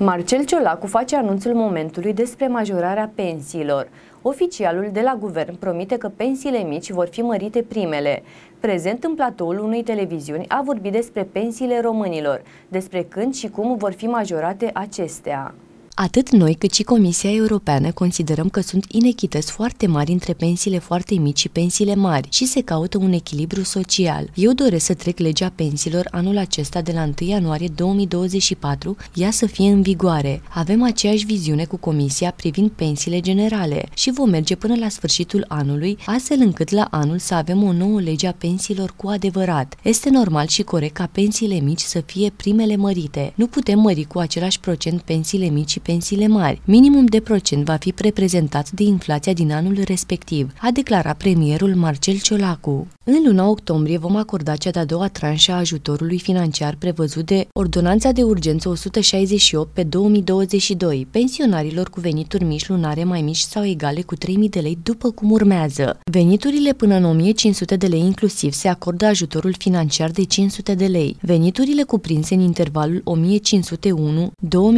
Marcel Ciolacu face anunțul momentului despre majorarea pensiilor. Oficialul de la guvern promite că pensiile mici vor fi mărite primele. Prezent în platoul unei televiziuni a vorbit despre pensiile românilor, despre când și cum vor fi majorate acestea. Atât noi cât și Comisia Europeană considerăm că sunt inechități foarte mari între pensiile foarte mici și pensiile mari și se caută un echilibru social. Eu doresc să trec legea pensiilor anul acesta de la 1 ianuarie 2024, ea să fie în vigoare. Avem aceeași viziune cu Comisia privind pensiile generale și vom merge până la sfârșitul anului, astfel încât la anul să avem o nouă lege a pensiilor cu adevărat. Este normal și corect ca pensiile mici să fie primele mărite. Nu putem mări cu același procent pensiile mici și pensiile mari. Minimum de procent va fi reprezentat de inflația din anul respectiv, a declarat premierul Marcel Ciolacu. În luna octombrie vom acorda cea de-a doua tranșă a ajutorului financiar prevăzut de Ordonanța de Urgență 168 pe 2022 pensionarilor cu venituri mici lunare mai mici sau egale cu 3.000 de lei după cum urmează. Veniturile până în 1.500 de lei inclusiv se acordă ajutorul financiar de 500 de lei. Veniturile cuprinse în intervalul 1.501-2.000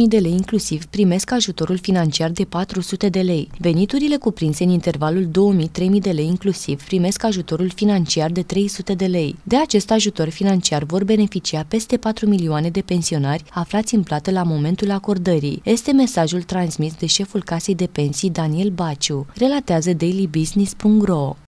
de lei inclusiv prin primesc ajutorul financiar de 400 de lei. Veniturile cuprinse în intervalul 2000-3000 de lei inclusiv primesc ajutorul financiar de 300 de lei. De acest ajutor financiar vor beneficia peste 4 milioane de pensionari aflați în plată la momentul acordării. Este mesajul transmis de șeful casei de pensii Daniel Baciu, relatează dailybusiness.ro.